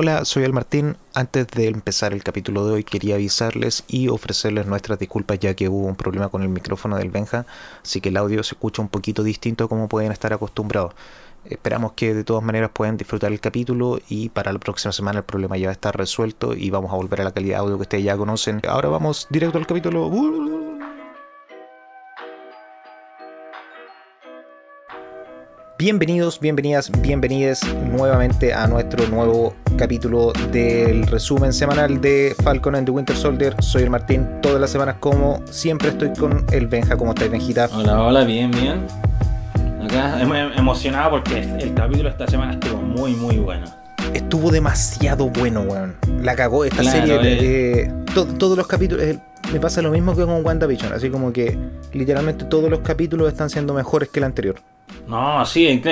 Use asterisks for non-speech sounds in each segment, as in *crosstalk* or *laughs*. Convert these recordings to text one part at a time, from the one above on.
Hola, soy El Martín. Antes de empezar el capítulo de hoy quería avisarles y ofrecerles nuestras disculpas ya que hubo un problema con el micrófono del Benja, así que el audio se escucha un poquito distinto como pueden estar acostumbrados. Esperamos que de todas maneras puedan disfrutar el capítulo y para la próxima semana el problema ya va a estar resuelto y vamos a volver a la calidad de audio que ustedes ya conocen. Ahora vamos directo al capítulo. Bienvenidos, bienvenidas, bienvenides nuevamente a nuestro nuevo capítulo del resumen semanal de Falcon and the Winter Soldier. Soy el Martín, todas las semanas como siempre estoy con el Benja. ¿Cómo estáis, Benjita? Hola, hola, bien, bien. Acá em, em, emocionado porque el capítulo esta semana estuvo muy, muy bueno. Estuvo demasiado bueno, weón. La cagó esta serie. de... Eh. todos los capítulos, me pasa lo mismo que con WandaVision, así como que literalmente todos los capítulos están siendo mejores que el anterior. No, sí,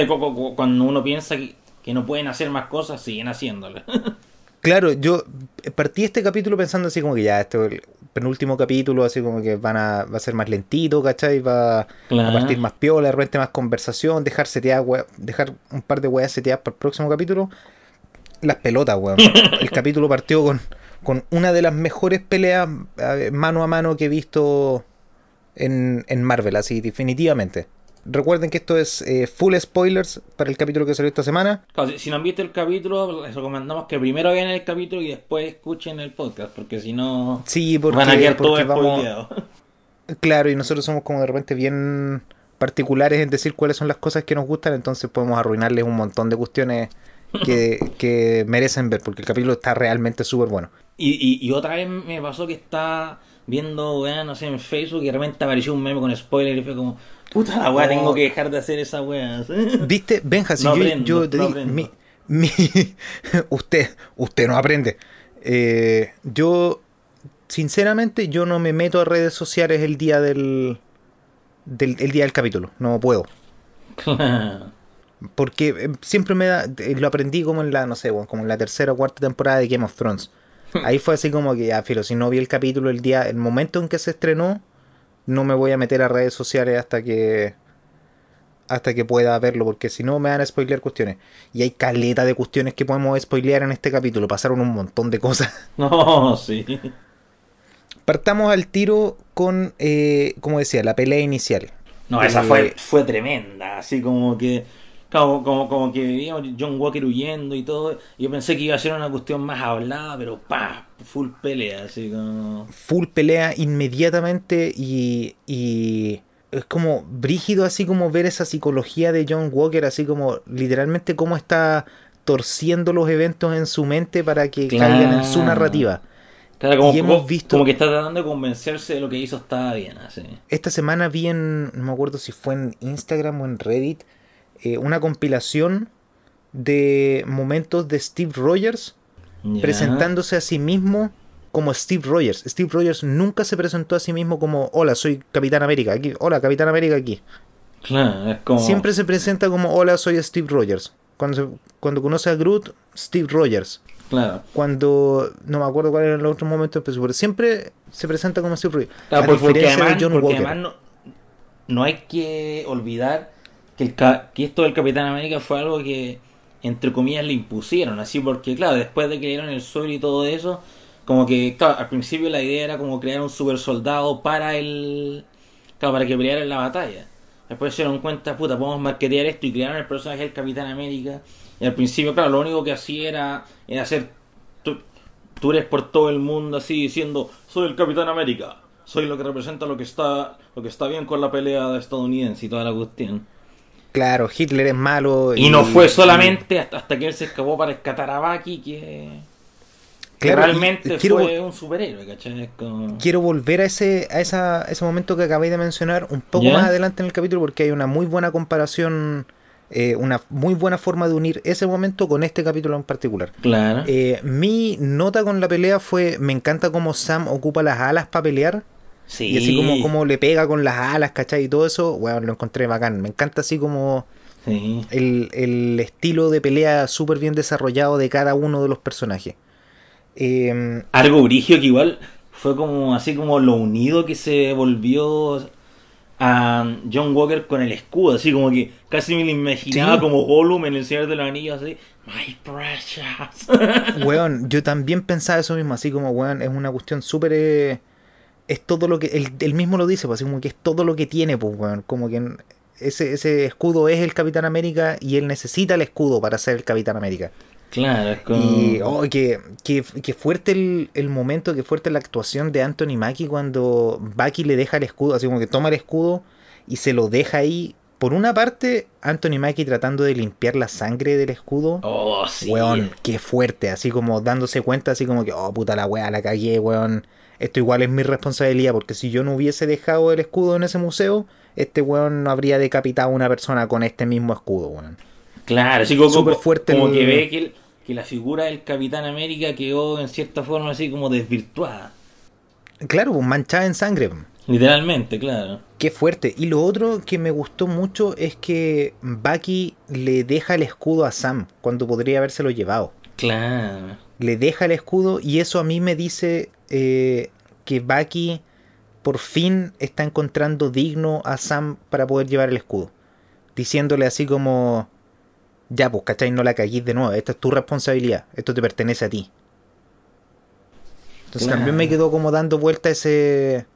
cuando uno piensa que, no pueden hacer más cosas, siguen haciéndolas. *laughs* claro, yo partí este capítulo pensando así como que ya, este el penúltimo capítulo, así como que van a, va a ser más lentito, ¿cachai? Va a partir más piola, de repente más conversación, dejar, de agua dejar un par de weas seteadas para el próximo capítulo. Las pelotas, weón. *laughs* el capítulo partió con con una de las mejores peleas mano a mano que he visto en, Marvel, así definitivamente. Recuerden que esto es eh, full spoilers para el capítulo que salió esta semana. si, no han visto el capítulo, les recomendamos que primero vean el capítulo y después escuchen el podcast, porque si no sí, porque, van a quedar todo Claro, y nosotros somos como de repente bien particulares en decir cuáles son las cosas que nos gustan, entonces podemos arruinarles un montón de cuestiones que, que merecen ver, porque el capítulo está realmente súper bueno. Y, y, otra vez me pasó que estaba viendo, weá, no sé, en Facebook y de repente apareció un meme con spoiler y fue como, puta la weá, tengo que oh. dejar de hacer esa weá. *laughs* ¿Viste? Benja, si yo, te *laughs* usted, usted no aprende. Eh, yo, sinceramente, yo no me meto a redes sociales el día del, del el día del capítulo, no puedo. *laughs* Porque eh, siempre me da, eh, lo aprendí como en la, no sé, como en la tercera o cuarta temporada de Game of Thrones *laughs* Ahí fue así como que, ya, filo, si no vi el capítulo el día, el momento en que se estrenó, no me voy a meter a redes sociales hasta que hasta que pueda verlo, porque si no me van a spoilear cuestiones. Y hay caleta de cuestiones que podemos spoilear en este capítulo. Pasaron un montón de cosas. *laughs* No, sí. Partamos al tiro con, eh, como decía, la pelea inicial. No, esa fue, eh, fue tremenda. Así como que como, como, como que veíamos John Walker huyendo y todo. Yo pensé que iba a ser una cuestión más hablada, pero pa, full pelea, así como... Full pelea inmediatamente y, y es como brígido así como ver esa psicología de John Walker, así como literalmente cómo está torciendo los eventos en su mente para que caigan en su narrativa. Claro, como, hemos visto... como que está tratando de convencerse de lo que hizo estaba bien. Así. Esta semana vi en, no me acuerdo si fue en Instagram o en Reddit, eh, una compilación de momentos de Steve Rogers presentándose a sí mismo como Steve Rogers. Steve Rogers nunca se presentó a sí mismo como, hola, soy Capitán América, aquí, hola, Capitán América aquí. Claro, es como... Siempre se presenta como, hola, soy Steve Rogers. Cuando, cuando conoce a Groot, Steve Rogers. Claro. Cuando no me acuerdo cuál era el otro momento, pero siempre se presenta como Steve Rogers. Claro, ah, a pues porque, además, no, hay que olvidar que, esto del Capitán América fue algo que, entre comillas, le impusieron, así porque, claro, después de que dieron el suelo y todo eso, como que, claro, al principio la idea era como crear un super soldado para el... Claro, para que peleara en la batalla. Después se dieron cuenta, puta, podemos marquetear esto y crearon el personaje del Capitán América. Y al principio, claro, lo único que hacía era, era hacer tours por todo el mundo así diciendo, soy el Capitán América, soy lo que representa lo que está, lo que está bien con la pelea estadounidense y toda la cuestión. Claro, Hitler es malo. Y, no fue solamente hasta, hasta que él se escapó para rescatar a Baki que... realmente fue un superhéroe, Quiero volver a ese, a, esa, ese momento que acabé de mencionar un poco más adelante en el capítulo porque hay una muy buena comparación, eh, una muy buena forma de unir ese momento con este capítulo en particular. Claro. Eh, mi nota con la pelea fue, me encanta cómo Sam ocupa las alas para pelear y así como, como le pega con las alas, ¿cachai? Y todo eso, weón, lo encontré bacán. Me encanta así como el, el, estilo de pelea súper bien desarrollado de cada uno de los personajes. Eh, em, Algo brigio que igual fue como así como lo unido que se volvió a John Walker con el escudo, así como que casi me lo imaginaba como Gollum en el Señor de los Anillos, así, my precious. *laughs* Weón, yo también pensaba eso mismo, así como, weón, es una cuestión súper... Eh, es todo lo que. Él, mismo lo dice, pues, así como que es todo lo que tiene, pues, weón. Como que ese, escudo es el Capitán América y él necesita el escudo para ser el Capitán América. Claro, es como... Y oh, que, fuerte el, momento, que fuerte la actuación de Anthony Mackie cuando Bucky le deja el escudo, así como que toma el escudo y se lo deja ahí. Por una parte, Anthony Mackie tratando de limpiar la sangre del escudo. Oh, sí. Weón, qué fuerte, así como dándose cuenta, así como que, oh, puta la weá, la cagué, weón. Esto igual es mi responsabilidad, porque si yo no hubiese dejado el escudo en ese museo, este weón no habría decapitado a una persona con este mismo escudo, weón. Claro, así como, fuerte como que ve que, la figura del Capitán América quedó en cierta forma así como desvirtuada. Claro, pues, manchada en sangre. Pues. Literalmente, claro. Qué fuerte. Y lo otro que me gustó mucho es que Bucky le deja el escudo a Sam cuando podría habérselo llevado. Claro le deja el escudo y eso a mí me dice eh, que Baki por fin está encontrando digno a Sam para poder llevar el escudo. Diciéndole así como, ya pues, ¿cachai? No la caguís de nuevo, esta es tu responsabilidad, esto te pertenece a ti. Entonces también me quedó como dando vuelta ese,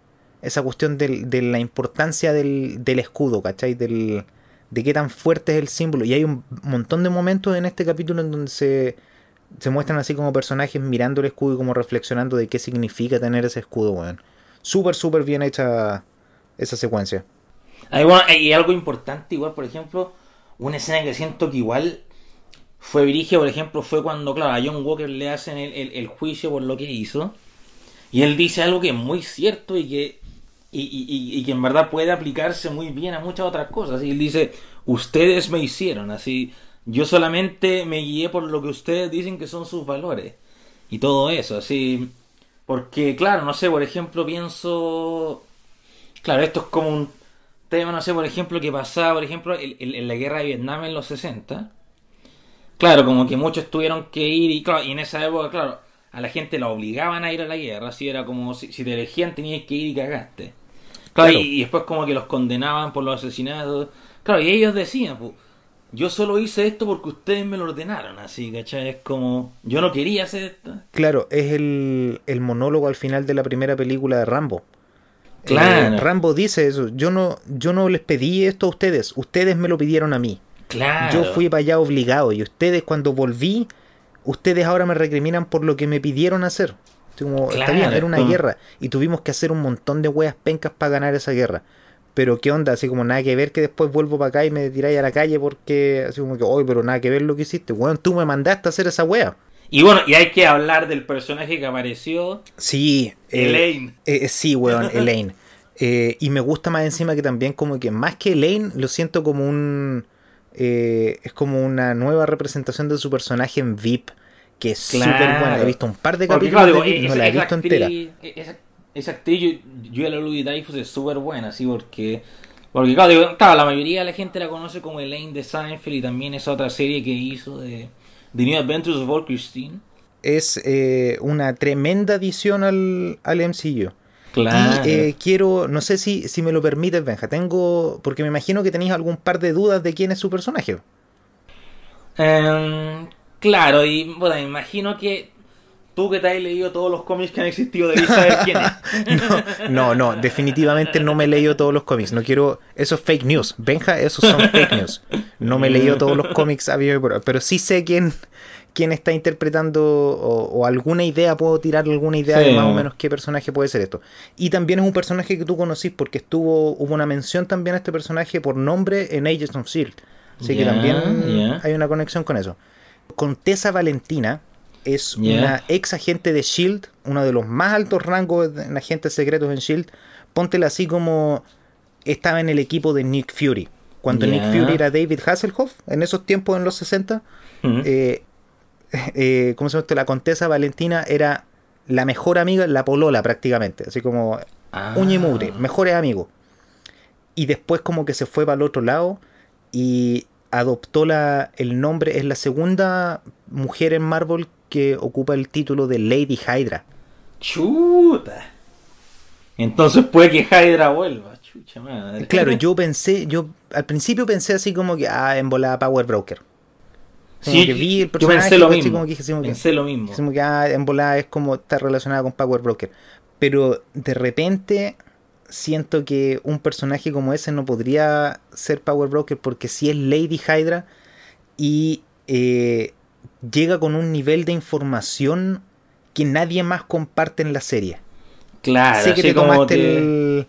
esa cuestión de, la importancia del, del, escudo, ¿cachai? Del, de qué tan fuerte es el símbolo. Y hay un montón de momentos en este capítulo en donde se se muestran así como personajes mirando el escudo y como reflexionando de qué significa tener ese escudo, weón. Súper, súper bien hecha esa secuencia. Hay, ah, algo importante, igual, por ejemplo, una escena que siento que igual fue virige, por ejemplo, fue cuando, claro, a John Walker le hacen el, el juicio por lo que hizo. Y él dice algo que es muy cierto y que, y, y, y, que en verdad puede aplicarse muy bien a muchas otras cosas. Y él dice, ustedes me hicieron, así yo solamente me guié por lo que ustedes dicen que son sus valores. Y todo eso, así. Porque, claro, no sé, por ejemplo, pienso. Claro, esto es como un tema, no sé, por ejemplo, que pasaba, por ejemplo, en, en la guerra de Vietnam en los 60. Claro, como que muchos tuvieron que ir, y claro, y en esa época, claro, a la gente la obligaban a ir a la guerra, así era como si, te elegían tenías que ir y cagaste. Claro, Y, después como que los condenaban por los asesinatos. Claro, y ellos decían, yo solo hice esto porque ustedes me lo ordenaron, así, ¿cachai? Es como, yo no quería hacer esto. Claro, es el, el monólogo al final de la primera película de Rambo. Eh, claro. Rambo dice eso, yo no, yo no les pedí esto a ustedes, ustedes me lo pidieron a mí. Claro. Yo fui para allá obligado y ustedes cuando volví, ustedes ahora me recriminan por lo que me pidieron hacer. Como, claro, está bien, era una pues. guerra y tuvimos que hacer un montón de weas pencas para ganar esa guerra pero qué onda, así como nada que ver que después vuelvo para acá y me tiráis a la calle porque así como que, hoy pero nada que ver lo que hiciste, weón, tú me mandaste a hacer esa wea. Y bueno, y hay que hablar del personaje que apareció. Sí, eh, Elaine. Eh, eh, sí, weón, *laughs* Elaine. Eh, y me gusta más encima que también como que más que Elaine, lo siento como un... es como una nueva representación de su personaje en VIP, que es súper He visto un par de capítulos, no la he visto entera. E-, Exacto, actriz, yo, la Dreyfus es súper buena, sí, porque. Porque, claro, la mayoría de la gente la conoce como Elaine de Seinfeld y también esa otra serie que hizo de The New Adventures of Christine. Es eh, una tremenda adición al, al MCU. Claro. Y eh, quiero, no sé si, si me lo permites, Benja, tengo, porque me imagino que tenéis algún par de dudas de quién es su personaje. Em, claro, y bueno, me imagino que Tú que te has leído todos los cómics que han existido, debes saber quién es. *laughs* no, no, definitivamente no me he leído todos los cómics. No quiero. Eso es fake news. Benja, esos son fake news. No me he leído todos los cómics, pero sí sé quién, quién está interpretando o, alguna idea, puedo tirar alguna idea de más o menos qué personaje puede ser esto. Y también es un personaje que tú conocís porque estuvo, hubo una mención también a este personaje por nombre en Agents of Shield. Así que también hay una conexión con eso. Contesa Valentina, es una ex agente de Shield, uno de los más altos rangos en agentes secretos en Shield. Póntela así como estaba en el equipo de Nick Fury. Cuando Nick Fury era David Hasselhoff, en esos tiempos, en los 60, eh, *laughs* eh, ¿cómo se llama esto? La contesa Valentina era la mejor amiga, la polola prácticamente, así como ah. un y mejores amigos. Y después como que se fue para el otro lado y adoptó la, el nombre, es la segunda mujer en Marvel que ocupa el título de Lady Hydra. Chuta. Entonces puede que Hydra vuelva, chucha madre. Claro, *laughs* yo pensé, yo al principio pensé así como que, ah, en Power Broker. sí, yo pensé lo mismo. pensé lo mismo. que, ah, en es como está relacionada con Power Broker. Pero de repente siento que un personaje como ese no podría ser Power Broker porque si es Lady Hydra y eh, llega con un nivel de información que nadie más comparte en la serie. Claro. Sé que te tomaste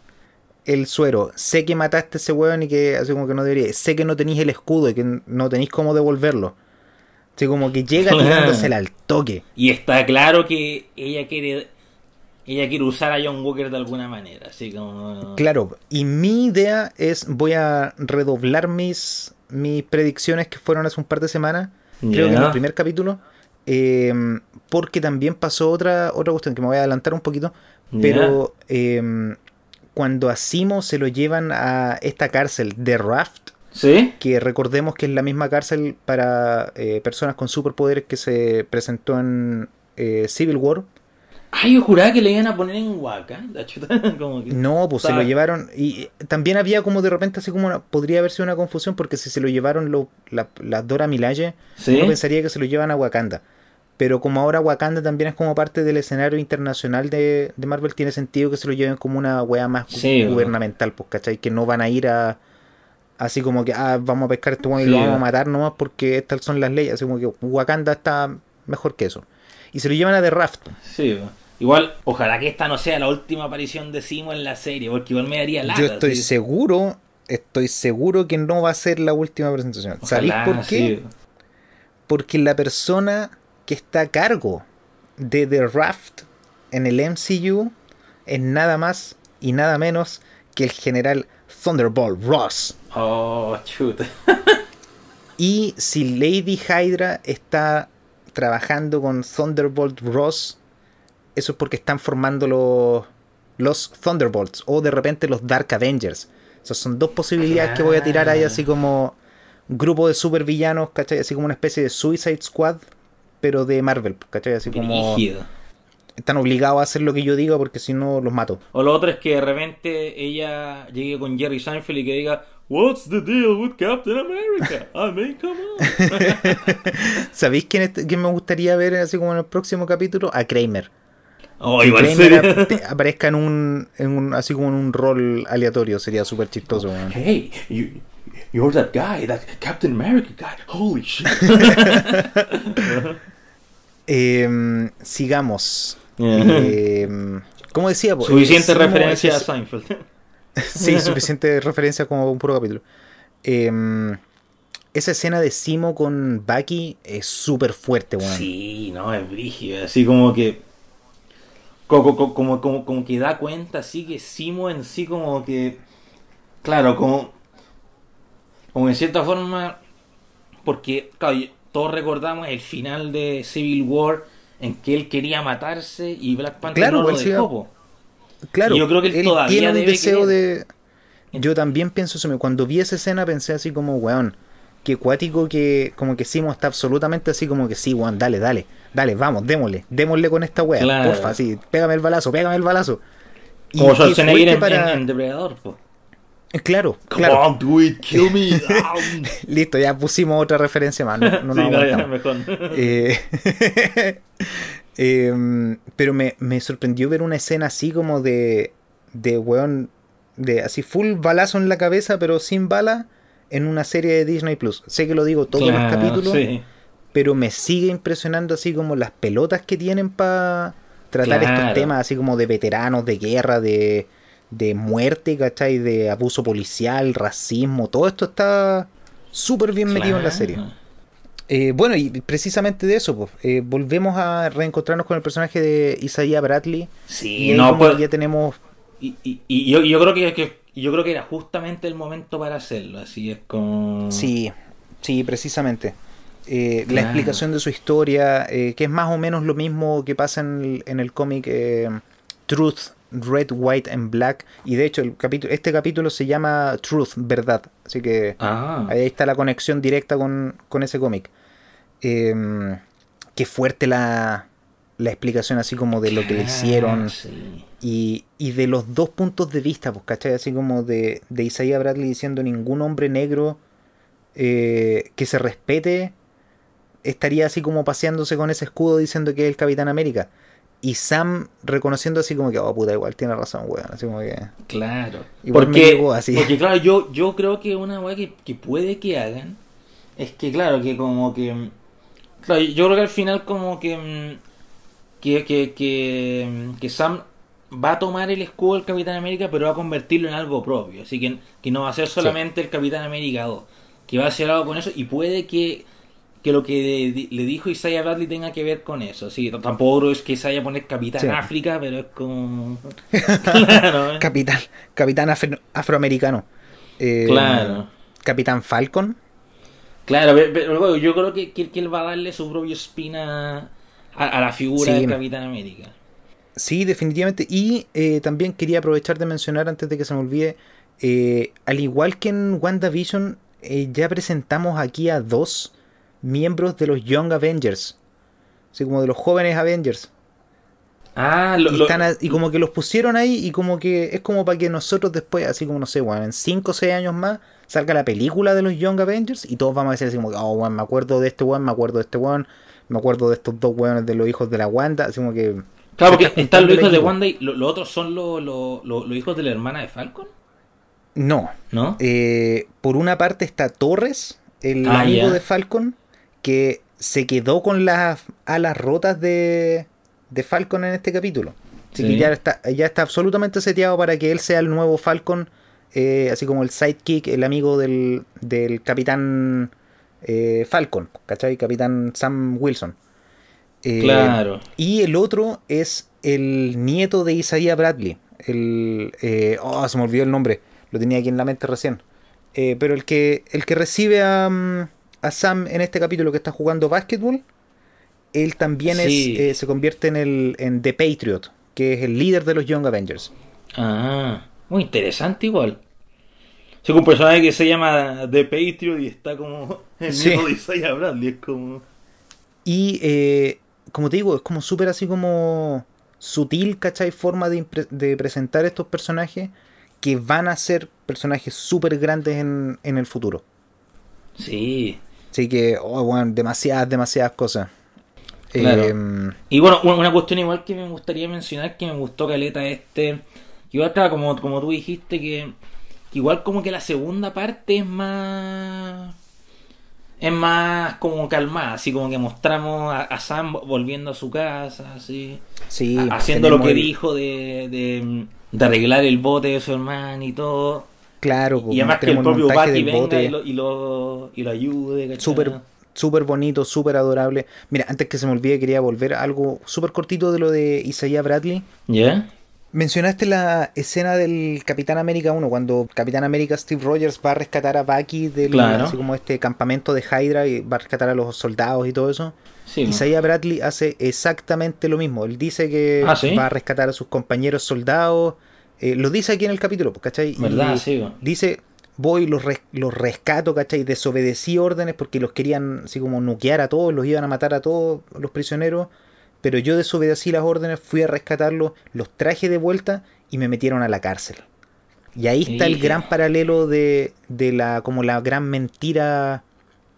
El, suero, sé que mataste ese weón y que hace como que no debería, sé que no tenéis el escudo y que no tenéis cómo devolverlo. Así como que llega tirándosela al toque. Y está claro que ella quiere ella quiere usar a John Walker de alguna manera, así como... Claro, y mi idea es, voy a redoblar mis, mis predicciones que fueron hace un par de semanas, Creo que en el primer capítulo. Em, porque también pasó otra, otra cuestión que me voy a adelantar un poquito. Pero em, cuando a Simo se lo llevan a esta cárcel de Raft. Que recordemos que es la misma cárcel para eh, personas con superpoderes que se presentó en eh, Civil War. Ay, yo juraba que le iban a poner en Wakanda, *laughs* No, pues se lo llevaron. Y también había como de repente así como podría haber sido una confusión, porque si se lo llevaron lo, la, Dora Milaje, yo pensaría que se lo llevan a Wakanda. Pero como ahora Wakanda también es como parte del escenario internacional de, Marvel, tiene sentido que se lo lleven como una wea más gubernamental, pues, ¿cachai? Que no van a ir a. Así como que, ah, vamos a pescar este y lo vamos a matar nomás porque estas son las leyes. Así como que Wakanda está mejor que eso. Y se lo llevan a The Raft. Sí, Igual, ojalá que esta no sea la última aparición de Simo en la serie, porque igual me daría la. Yo estoy seguro, estoy seguro que no va a ser la última presentación. ¿Sabéis por qué? Porque la persona que está a cargo de The Raft en el MCU es nada más y nada menos que el general Thunderbolt Ross. Oh, chuta. *laughs* y si Lady Hydra está trabajando con Thunderbolt Ross eso es porque están formando los, los Thunderbolts o de repente los Dark Avengers. son dos posibilidades que voy a tirar ahí, así como un grupo de supervillanos, ¿cachai? Así como una especie de Suicide Squad, pero de Marvel, ¿cachai? Así como. Están obligados a hacer lo que yo diga porque si no los mato. O lo otro es que de repente ella llegue con Jerry Seinfeld y que diga, What's the deal with Captain America? I mean, come on. *laughs* ¿Sabéis quién, este, quién, me gustaría ver así como en el próximo capítulo? A Kramer. Oh, aparezca en un, así como en un rol aleatorio, sería súper chistoso. hey, you're that guy, that Captain America guy, holy shit. *laughs* Em, sigamos. Em, como decía, suficiente eh, referencia a Seinfeld. *laughs* sí, suficiente referencia como un puro capítulo. Em, esa escena de Simo con Bucky es súper fuerte, weón. Sí, no, es brígida. Así como que como, como, como, que da cuenta, así que Simo en sí como que, claro, como, como en cierta forma, porque, claro, todos recordamos el final de Civil War en que él quería matarse y Black Panther no lo pues, dejó, Claro, yo creo que él, tiene deseo de... Yo también pienso eso, cuando vi esa escena pensé así como, weón, que cuático que como que Simo está absolutamente así como que sí, Juan, dale, dale, dale, vamos, démosle, démosle con esta wea, porfa, sí, pégame el balazo, pégame el balazo. como en, Claro, claro. Listo, ya pusimos otra referencia más. No, no, *laughs* no Eh, *laughs* em, pero me, me, sorprendió ver una escena así como de, de weón, de así full balazo en la cabeza, pero sin bala en una serie de Disney Plus. Sé que lo digo todos los capítulos, pero me sigue impresionando así como las pelotas que tienen para tratar estos temas, así como de veteranos, de guerra, de, de muerte, ¿cachai? De abuso policial, racismo, todo esto está súper bien metido en la serie. Eh, bueno, y precisamente de eso, pues, eh, volvemos a reencontrarnos con el personaje de Isaiah Bradley. Sí, y no, pues, ya tenemos... Y, y, yo, yo, creo que, que y yo creo que era justamente el momento para hacerlo, así es como... Sí, sí, precisamente. Eh, la explicación de su historia, eh, que es más o menos lo mismo que pasa en el, cómic eh, Truth, Red, White and Black. Y de hecho, el capítulo, este capítulo se llama Truth, Verdad. Así que ah. ahí está la conexión directa con ese cómic. Em, qué fuerte la, la explicación así como de lo que le hicieron y, y, de los dos puntos de vista, pues, ¿cachai? Así como de, de Isaiah Bradley diciendo ningún hombre negro eh, que se respete estaría así como paseándose con ese escudo diciendo que es el Capitán América. Y Sam reconociendo así como que, oh puta, igual tiene razón, weón. Así como que. Claro. Y porque, así. Porque claro, yo, yo creo que una weá que, que puede que hagan es que, claro, que como que. Mm, claro, yo creo que al final como que mm, que, Sam va a tomar el escudo del Capitán América, pero va a convertirlo en algo propio. Así que, no va a ser solamente el Capitán América 2, que va a hacer algo con eso y puede que, lo que le dijo Isaiah Bradley tenga que ver con eso. Sí, tampoco es que se pone Capitán África, pero es como. *laughs* ¿eh? Capitán, Capitán afroamericano. Eh, claro. Capitán Falcon. Claro, pero, yo creo que, que, él va a darle su propio espina a, la figura de Capitán América. Sí, definitivamente. Y eh, también quería aprovechar de mencionar antes de que se me olvide, eh, al igual que en WandaVision, eh, ya presentamos aquí a dos miembros de los Young Avengers, así como de los jóvenes Avengers. Ah, los. y, como que los pusieron ahí y como que es como para que nosotros después, así como no sé, en 5 o 6 años más salga la película de los Young Avengers y todos vamos a decir así como, oh, bueno, me acuerdo de este one, me acuerdo de este one, me acuerdo de estos dos hueones de los hijos de la Wanda, así como que. Claro, porque están los hijos de Wanda y los otros son los hijos de la hermana de Falcon. No. ¿No? Eh, por una parte está Torres, el ah, amigo de Falcon, que se quedó con las alas rotas de, de Falcon en este capítulo. Así que ya está, ya está absolutamente seteado para que él sea el nuevo Falcon, eh, así como el sidekick, el amigo del, del capitán eh, Falcon, ¿cachai? Capitán Sam Wilson. Eh, claro. Y el otro es el nieto de Isaiah Bradley. El, eh, oh, se me olvidó el nombre. Lo tenía aquí en la mente recién. pero el que, el que recibe mm, a, Sam en este capítulo que está jugando básquetbol, él también se convierte en, el, The Patriot, que es el líder de los Young Avengers. Ah, muy interesante igual un personaje que se llama The Patriot y está como *laughs* en sí. de Bradley. Es como. Y eh, como te digo, es como súper así como sutil, ¿cachai? Forma de, presentar estos personajes que van a ser personajes súper grandes en, el futuro. Sí. Así que, oh, bueno, demasiadas, demasiadas cosas. Em, y bueno, una cuestión igual que me gustaría mencionar, que me gustó Caleta este, igual estaba como, como tú dijiste, que igual como que la segunda parte es más... Es más como calmada, así como que mostramos a, Sam volviendo a su casa, así. Sí, pues, haciendo lo que dijo de, de, arreglar el bote de su hermano y todo. Claro, y pues, además que el propio Y, lo, y, y lo ayude. Súper bonito, súper adorable. Mira, antes que se me olvide, quería volver algo súper cortito de lo de Isaiah Bradley. ¿Ya? Mencionaste la escena del Capitán América 1, cuando Capitán América Steve Rogers va a rescatar a Bucky del así como este campamento de Hydra y va a rescatar a los soldados y todo eso. Sí. Isaiah Bradley hace exactamente lo mismo. Él dice que ah, va a rescatar a sus compañeros soldados. Eh, lo dice aquí en el capítulo, pues, ¿cachai? ¿Verdad? dice, voy, los, los rescato, ¿cachai? Desobedecí órdenes porque los querían así como nuquear a todos, los iban a matar a todos los prisioneros pero yo desobedecí las órdenes, fui a rescatarlo, los traje de vuelta y me metieron a la cárcel. Y ahí está el gran paralelo de, la, como la gran mentira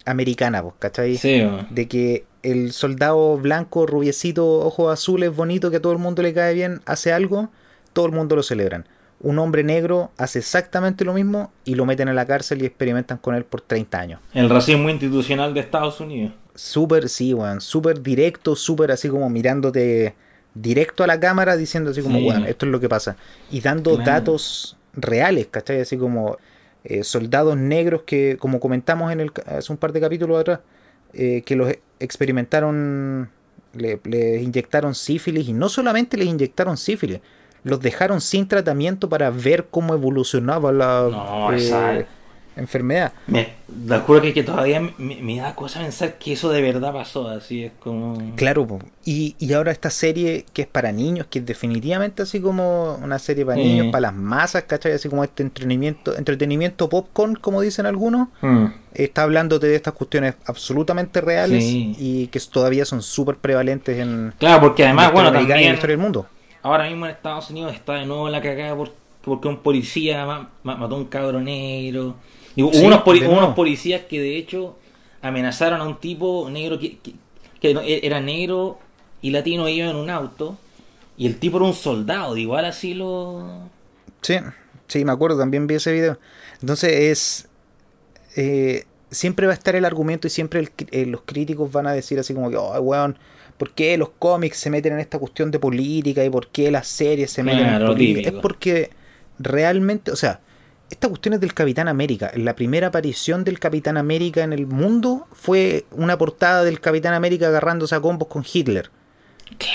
americana, pues, ¿cachai? Sí, de que el soldado blanco, rubiecito, ojos azules, bonito, que a todo el mundo le cae bien, hace algo, todo el mundo lo celebran. Un hombre negro hace exactamente lo mismo y lo meten a la cárcel y experimentan con él por 30 años. El racismo institucional de Estados Unidos. Super sí, weón. Super directo, súper así como mirándote directo a la cámara diciendo así como, bueno, esto es lo que pasa. Y dando datos reales, ¿cachai? Así como eh, soldados negros que, como comentamos en el, hace un par de capítulos atrás, eh, que los experimentaron, le, les inyectaron sífilis y no solamente les inyectaron sífilis, los dejaron sin tratamiento para ver cómo evolucionaba la enfermedad. Me, te juro que, todavía me, da cosa pensar que eso de verdad pasó, así es como... Claro, y, y ahora esta serie que es para niños, que es definitivamente así como una serie para niños, para las masas, ¿cachai? Así como este entretenimiento, entretenimiento popcorn, como dicen algunos, mm. está hablando de estas cuestiones absolutamente reales y que todavía son súper prevalentes en... Claro, porque además, bueno, En la historia del mundo. Ahora mismo en Estados Unidos está de nuevo la cagada porque, porque un policía mató a un negro hubo unos, unos, policías que de hecho amenazaron a un tipo negro que, que, e-, era negro y latino iba en un auto. Y el tipo era un soldado, igual así lo. Sí, sí, me acuerdo, también vi ese video. Entonces es. Eh, siempre va a estar el argumento y siempre eh, los críticos van a decir así como que, weón, ¿por qué los cómics se meten en esta cuestión de política y por qué las series se meten en política? Es porque realmente, o sea, esta cuestión es del Capitán América. La primera aparición del Capitán América en el mundo fue una portada del Capitán América agarrándose a combos con Hitler.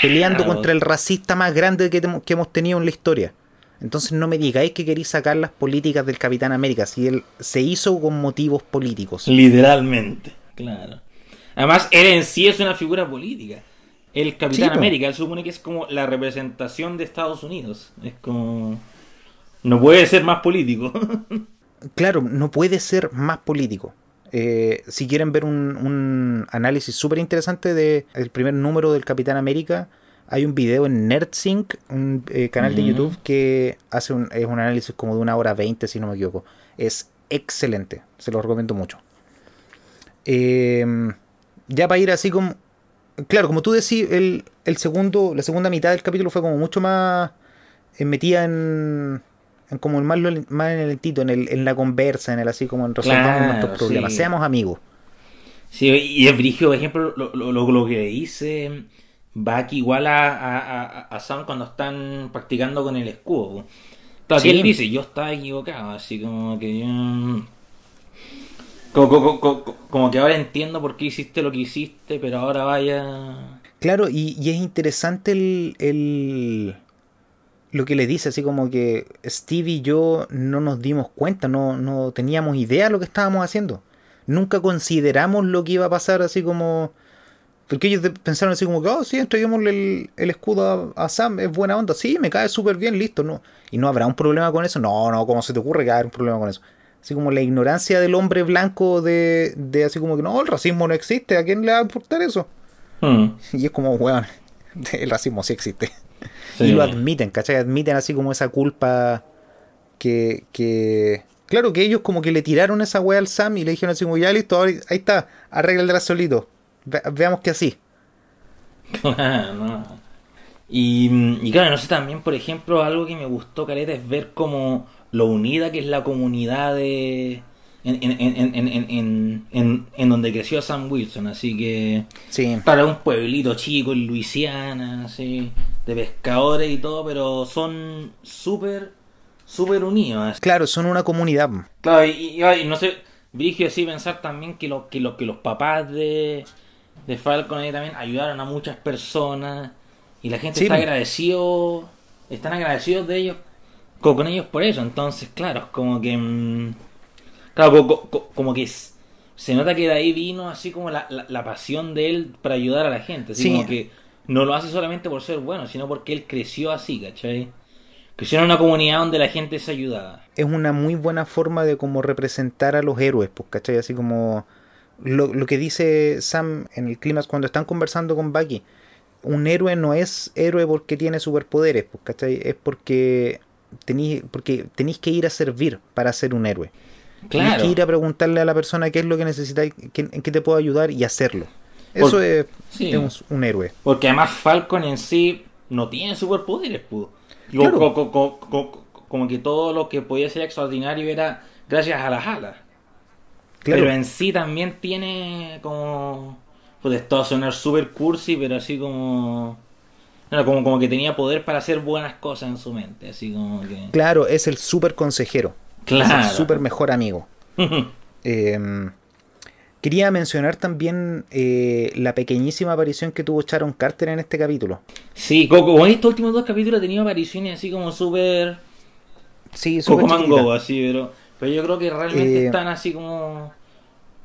Peleando contra el racista más grande que, hemos tenido en la historia. Entonces no me es que queréis sacar las políticas del Capitán América, si él se hizo con motivos políticos. Literalmente, claro. Además, él en sí es una figura política. El Capitán América, él supone que es como la representación de Estados Unidos. Es como... No puede ser más político. *laughs* claro, no puede ser más político. Eh, si quieren ver un, análisis súper interesante del primer número del Capitán América, hay un video en NerdSync, un eh, canal de YouTube que hace un, es un análisis como de una hora veinte, si no me equivoco. Es excelente, se lo recomiendo mucho. Eh, ya para ir así como... Claro, como tú decís, el, segundo, la segunda mitad del capítulo fue como mucho más eh, metida en, como el mal en el tito, en, la conversa, en el así como en resolver nuestros problemas. Seamos amigos. Sí, y el brigio, por ejemplo, lo, que dice Baki igual a, a, Sam cuando están practicando con el escudo. Claro, él dice, yo estaba equivocado, así como que yo... Como, que ahora entiendo por qué hiciste lo que hiciste, pero ahora vaya... Claro, y, es interesante el lo que le dice, así como que Steve y yo no nos dimos cuenta, no, no teníamos idea de lo que estábamos haciendo. Nunca consideramos lo que iba a pasar, así como... Porque ellos pensaron así como que, oh, sí, entreguémosle el, escudo a, Sam, es buena onda, sí, me cae súper bien, listo, no. Y no habrá un problema con eso, no, no, ¿cómo se te ocurre que haya un problema con eso? Así como la ignorancia del hombre blanco de, así como que, no, el racismo no existe, ¿a quién le va a importar eso? Hmm. *laughs* Y es como, weón, *laughs* el racismo sí existe. Y lo admiten, ¿cachai? Admiten así como esa culpa que, que... Claro que ellos como que le tiraron esa wea al Sam y le dijeron así como, ya listo, ahí está, arregla solito. veamos que así. *laughs* Y, mm, y, claro, no sé, también, por ejemplo, algo que me gustó, Caleta, es ver como lo unida que es la comunidad de, en, en, en, en, donde creció Sam Wilson, así que sí. para un pueblito chico en Luisiana, así, de pescadores y todo, pero son súper, súper unidos. Claro, son una comunidad. Claro, y, no sé, Brigio así pensar también que, lo, que, los papás de, de Falcon ahí también ayudaron a muchas personas y la gente está agradecido, están agradecidos de ellos, con, ellos por eso, entonces claro, es como que... Mm, Claro, como que se nota que de ahí vino así como la, pasión de él para ayudar a la gente. Así como que no lo hace solamente por ser bueno, sino porque él creció así, ¿cachai? Creció en una comunidad donde la gente es ayudada. Es una muy buena forma de como representar a los héroes, pues, ¿cachai? Así como lo, lo que dice Sam en el clima cuando están conversando con Bucky. Un héroe no es héroe porque tiene superpoderes, pues, ¿cachai? Es porque tenéis porque que ir a servir para ser un héroe. Claro. ir a preguntarle a la persona qué es lo que necesita, en qué te puedo ayudar y hacerlo. Eso es, un héroe. Porque además Falcon en sí no tiene superpoderes, pudo. Como, que todo lo que podía ser extraordinario era gracias a las alas. Pero en sí también tiene como. Pues esto va sonar super cursi, pero así como. como, como que tenía poder para hacer buenas cosas en su mente. Así Claro, es el super consejero. Claro. Es mejor amigo. Em, quería mencionar también eh, la pequeñísima aparición que tuvo Sharon Carter en este capítulo. Sí, en estos últimos dos capítulos ha tenido apariciones así como súper. Sí, súper. Como mango, así, pero. Pero yo creo que realmente eh, están así como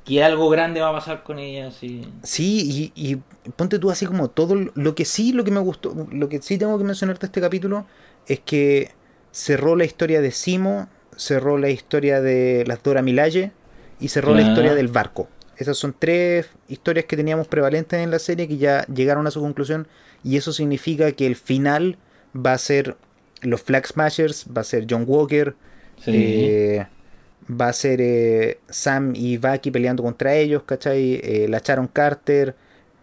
que algo grande va a pasar con ella sí sí y, y, ponte tú así como todo lo que sí lo que me gustó lo que sí tengo que mencionarte este capítulo es que cerró la historia de Simo cerró la historia de las Dora Milaje y cerró la historia del barco. Esas son tres historias que teníamos prevalentes en la serie que ya llegaron a su conclusión y eso significa que el final va a ser los Flag Smashers, va a ser John Walker, eh, va a ser eh, Sam y Bucky peleando contra ellos, ¿cachai? Eh, la Charon Carter,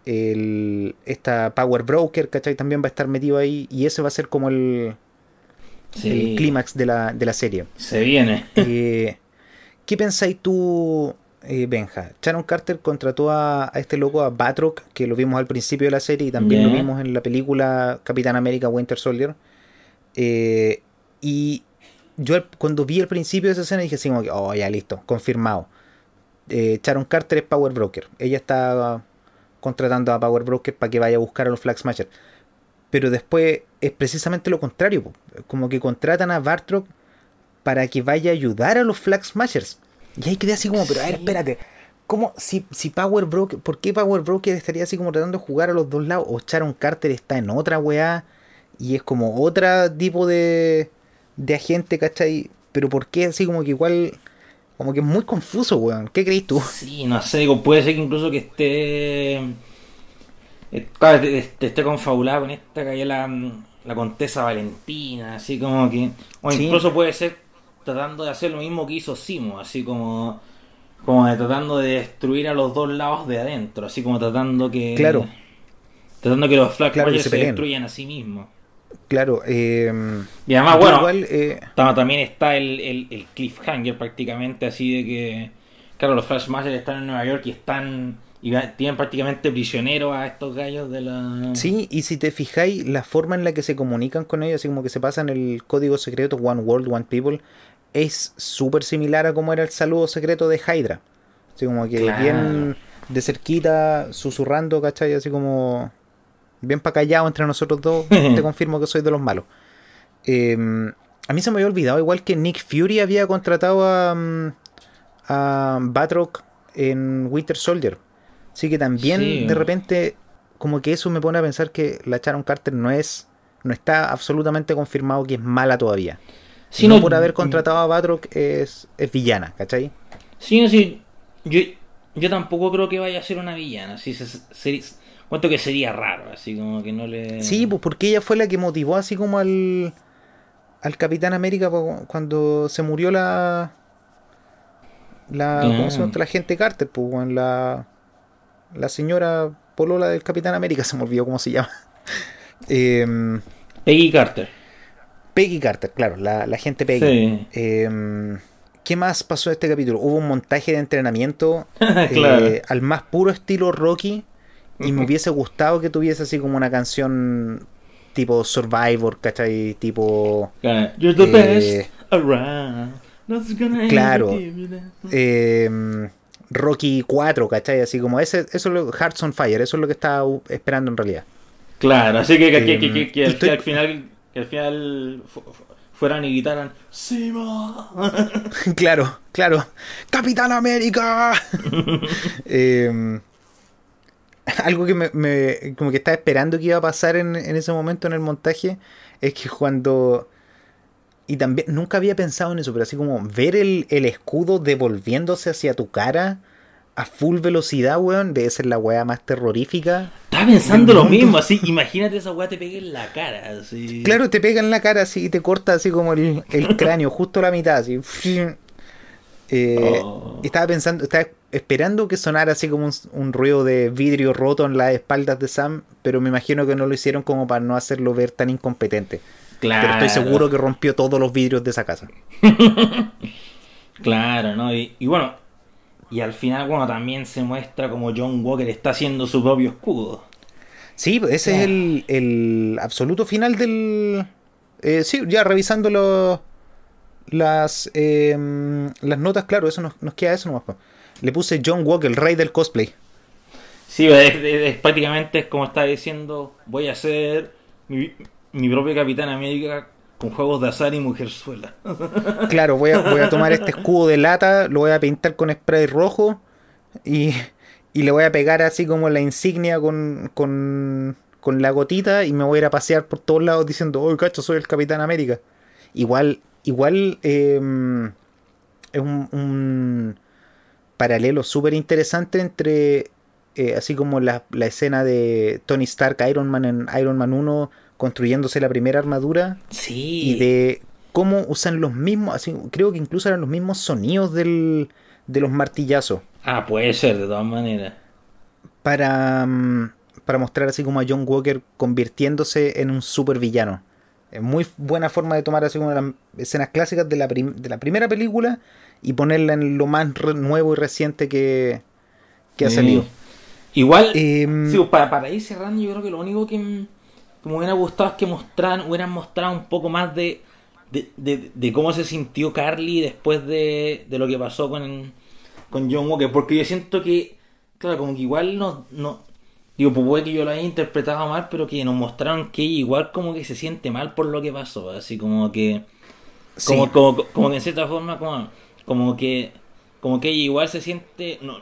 esta Power Broker, ¿cachai? También va a estar metido ahí y ese va a ser como el, el clímax de la, serie. Se viene. *laughs* Eh, ¿Qué pensáis tú, eh, Benja? Sharon Carter contrató a, este loco, a Batroc, que lo vimos al principio de la serie y también lo vimos en la película Capitán América Winter Soldier. Eh, y yo cuando vi el principio de esa escena dije así oh, ya listo, confirmado. Sharon Carter es Power Broker. Ella está contratando a Power Broker para que vaya a buscar a los Flag Smashers pero después es precisamente lo contrario, como que contratan a Bartrock para que vaya a ayudar a los Flag Smashers. Y ahí quedé así como, pero a ver, espérate, ¿cómo, si, si Power Broker, ¿por qué Power Broker estaría así como tratando de jugar a los dos lados? O Sharon Carter está en otra weá y es como otro tipo de, de agente, ¿cachai? Pero ¿por qué así como que igual... Como que es muy confuso, weón. ¿Qué crees tú? Sí, no sé, puede ser que incluso que esté eh, claro, te, con esta que hay la, la Contesa Valentina, así como que... O incluso puede ser tratando de hacer lo mismo que hizo Simo, así como... Como de, tratando de destruir a los dos lados de adentro, así como tratando que... Claro. Tratando que los Flash se, destruyan a sí mismos. Claro. Eh, y además, bueno, eh, también está el, el, el, cliffhanger prácticamente así de que, claro, los Flash Masters están en Nueva York y están y tienen prácticamente prisioneros a estos gallos de la... Sí, y si te fijáis, la forma en la que se comunican con ellos, así como que se pasan el código secreto One World, One People, es súper similar a como era el saludo secreto de Hydra. Así como que bien de cerquita, susurrando, ¿cachai? Así como bien para callado entre nosotros dos, *laughs* te confirmo que soy de los malos. Em, a mí se me había olvidado, igual que Nick Fury había contratado a, mm, a Batroc en Winter Soldier Así que también de repente como que eso me pone a pensar que la charon Carter no es, no está absolutamente confirmado que es mala todavía. Sino, no por haber mm. contratado a Batroc es, es villana, ¿cachai? Sí, sí. Yo, tampoco creo que vaya a ser una villana. si se, cuento que sería raro, así como que no le. Sí, pues porque ella fue la que motivó así como al. al Capitán América cuando se murió la. La, ¿cómo se llama? la gente Carter, pues, la, la señora Polola del Capitán América, *laughs* se me olvidó cómo se llama. *laughs* Em, Peggy Carter. Peggy Carter, claro, la, gente Peggy. Em, ¿Qué más pasó en este capítulo? Hubo un montaje de entrenamiento *laughs* eh, al más puro estilo Rocky y me hubiese gustado que tuviese así como una canción tipo Survivor, ¿cachai? Tipo... You're the eh, best around. gonna claro. Rocky 4, ¿cachai? Así como ese, eso es lo, Hearts on Fire, eso es lo que estaba esperando en realidad. Claro, así que, eh, al final, fueran y gritaran ¡Sima! *laughs* claro, claro. ¡Capitán América! *laughs* Em, algo que me, como que estaba esperando que iba a pasar en ese momento en el montaje es que cuando y también nunca había pensado en eso, pero así como ver el, escudo devolviéndose hacia tu cara a full velocidad, weón, debe ser la weá más terrorífica. Estaba pensando lo mismo, así, *laughs* imagínate esa weá te pega en la cara, así. Claro, te pega en la cara así y te corta así como el, *laughs* cráneo, justo a la mitad, así. Eh, oh. Estaba pensando, estaba esperando que sonara así como un, un, ruido de vidrio roto en las espaldas de Sam, pero me imagino que no lo hicieron como para no hacerlo ver tan incompetente. Pero estoy seguro que rompió todos los vidrios de esa casa. *laughs* claro, ¿no? Y, bueno, y al final, bueno, también se muestra como John Walker está haciendo su propio escudo. Sí, ese es el, absoluto final del... Eh, sí, ya revisando em, las, notas, claro, eso nos, nos queda eso nomás. Le puse John Walker, el rey del cosplay. Sí, prácticamente es como está diciendo, voy a hacer mi propia Capitán América con juegos de azar y mujer mujerzuela. *laughs* Claro, voy a, a tomar este escudo de lata, lo voy a pintar con spray rojo y, y le voy a pegar así como la insignia con, con, con, la gotita y me voy a ir a pasear por todos lados diciendo, oh, cacho, soy el Capitán América. Igual, igual em, es un, un paralelo súper interesante entre eh, así como la, la, escena de Tony Stark, Iron Man en Iron Man 1 construyéndose la primera armadura. Y de cómo usan los mismos, así, creo que incluso eran los mismos sonidos del, de los martillazos. Ah, puede ser, de todas maneras. Para, mm, mostrar así como a John Walker convirtiéndose en un supervillano. Es muy buena forma de tomar así una las escenas clásicas de la, de la primera película y ponerla en lo más nuevo y reciente que, ha salido. igual, em, sí, para, para ir cerrando, yo creo que lo único que mm, como me hubiera gustado que mostraran, hubieran mostrado un poco más de, de, de, cómo se sintió Carly después de, de lo que pasó con, con John Walker. Porque yo siento que, claro, como que igual no, no digo, pues puede que yo lo haya interpretado mal, pero que nos mostraron que igual como que se siente mal por lo que pasó. Así como que, como, como, como, que en cierta forma, como, como que, como que igual se siente, no,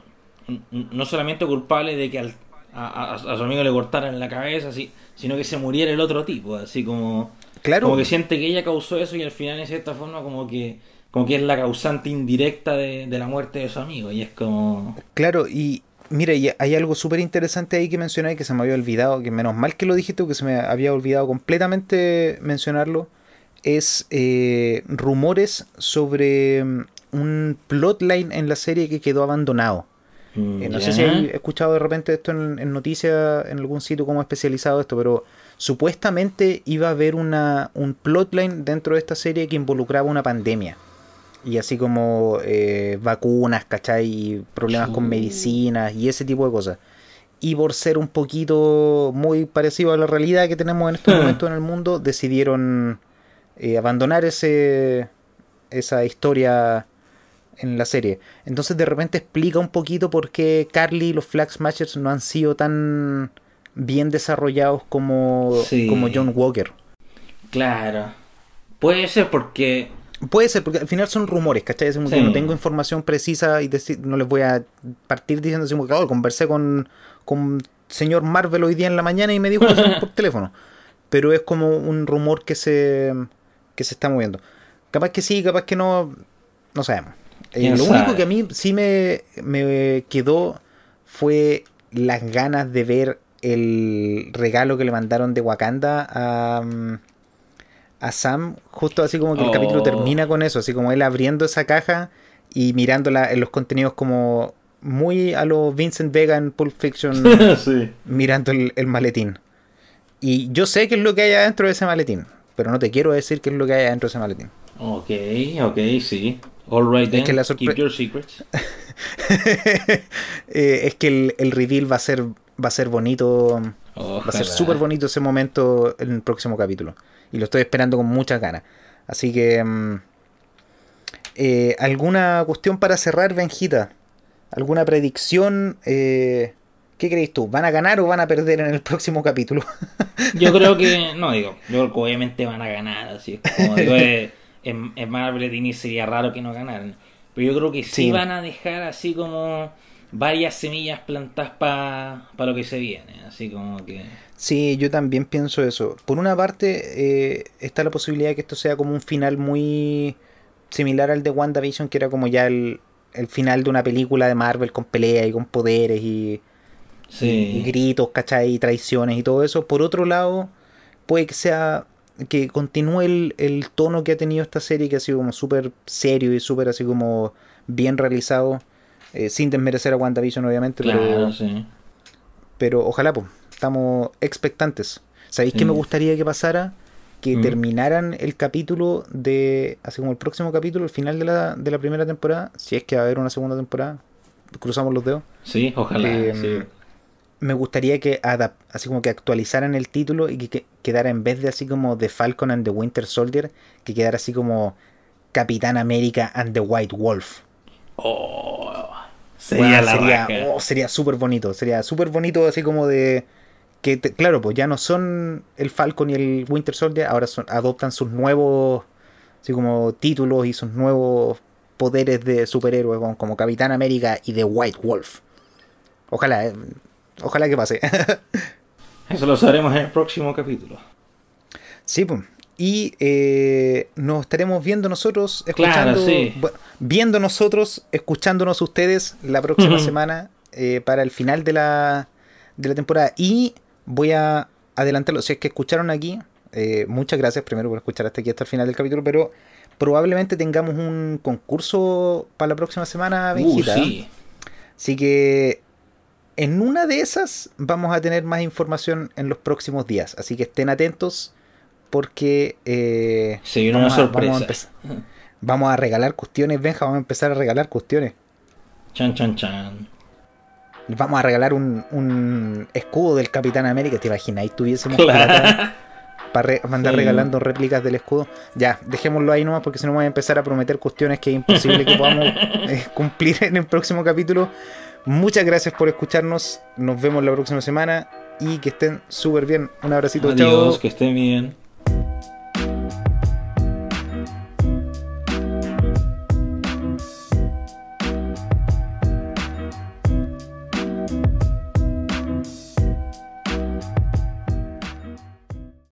no solamente culpable de que a, a, a su amigo le cortaran la cabeza, así, sino que se muriera el otro tipo, así como... que siente que ella causó eso y al final en cierta forma como que como que es la causante indirecta de, la muerte de su amigo. Y es como. Claro, y mira, hay algo súper interesante ahí que mencioné que se me había olvidado, que menos mal que lo dijiste, que se me había olvidado completamente mencionarlo. Es eh, rumores sobre mm, un plotline en la serie que quedó abandonado. Eh, no sé si he escuchado de repente esto en, noticias, en algún sitio como especializado esto, pero supuestamente iba a haber una, un plotline dentro de esta serie que involucraba una pandemia. Y así como eh, vacunas, ¿cachai? Y problemas con medicinas y ese tipo de cosas. Y por ser un poquito muy parecido a la realidad que tenemos en este hmm. momento en el mundo, decidieron eh, abandonar ese, esa historia en la serie. Entonces de repente explica un poquito por qué Carly y los Flag Smashers no han sido tan bien desarrollados como, como John Walker. Claro. Puede ser porque... Puede ser, porque al final son rumores, ¿cachai? no tengo información precisa y no les voy a partir diciendo, así, claro, oh, conversé con, con señor Marvel hoy día en la mañana y me dijo *laughs* por teléfono. Pero es como un rumor que se, que se está moviendo. Capaz que sí, capaz que no, no sabemos lo único que a mí sí me, quedó fue las ganas de ver el regalo que le mandaron de Wakanda a, mm, a Sam, justo así como que el capítulo oh. termina con eso, así como él abriendo esa caja y mirándola en los contenidos como muy a lo Vincent Vega en Pulp Fiction, *laughs* mirando el, el, maletín. Y yo sé qué es lo que hay adentro de ese maletín, pero no te quiero decir qué es lo que hay adentro de ese maletín. Ok, ok, sí es que el, el, reveal va a ser, va a ser bonito. Va a ser súper bonito ese momento en el próximo capítulo. Y lo estoy esperando con muchas ganas. Así que... Mm, eh, ¿Alguna cuestión para cerrar, Benjita? ¿Alguna predicción? Eh, ¿Qué crees tú? ¿Van a ganar o van a perder en el próximo capítulo? yo creo que... *laughs* No, digo, yo obviamente van a ganar. Así como *laughs* eh, en, Marvel y sería raro que no ganaran. Pero yo creo que sí, van a dejar así como varias semillas plantadas para lo que se viene. Así como que. Sí, yo también pienso eso. Por una parte, eh, está la posibilidad de que esto sea como un final muy similar al de WandaVision, que era como ya el, el final de una película de Marvel con pelea y con poderes y, sí. y gritos, ¿cachai? Y traiciones y todo eso. Por otro lado, puede que sea que continúe el, tono que ha tenido esta serie, que ha sido como súper serio y súper así como bien realizado, eh, sin desmerecer a WandaVision obviamente. pero, ojalá, pues, estamos expectantes. ¿Sabéis que me gustaría que pasara? Que mm. terminaran el capítulo de, así como el próximo capítulo, el final de la, de la primera temporada, si es que va a haber una segunda temporada, cruzamos los dedos. Sí, ojalá. Eh, sí me gustaría que así como que actualizaran el título y que, quedara en vez de así como The Falcon and the Winter Soldier, que quedara así como Capitán América and the White Wolf. Oh, sería oh, sería, súper bonito, sería súper bonito así como de que claro, pues ya no son el Falcon y el Winter Soldier, ahora son, adoptan sus nuevos así como títulos y sus nuevos poderes de superhéroes como Capitán América y The White Wolf. Ojalá, eh, Ojalá que pase. *laughs* Eso lo sabremos en el próximo capítulo. Sí, pues. Y eh, nos estaremos viendo nosotros, escuchando, viendo nosotros, escuchándonos ustedes la próxima semana eh, para el final de la, temporada. Y voy a adelantarlo. Si es que escucharon aquí, eh, muchas gracias primero por escuchar hasta aquí, hasta el final del capítulo, pero probablemente tengamos un concurso para la próxima semana, uh, sí. Así que en una de esas vamos a tener más información en los próximos días. Así que estén atentos porque... Eh, sí, una vamos, sorpresa. Vamos a, regalar cuestiones, Benja, vamos a empezar a regalar cuestiones. Chan, chan, chan. Vamos a regalar un, escudo del Capitán América, ¿te imaginas? Ahí tuviésemos para mandar regalando réplicas del escudo. Ya, dejémoslo ahí nomás porque si no vamos a empezar a prometer cuestiones que es imposible que podamos *laughs* eh, cumplir en el próximo capítulo. Muchas gracias por escucharnos. Nos vemos la próxima semana y que estén súper bien. Un abracito. Adiós, que estén bien.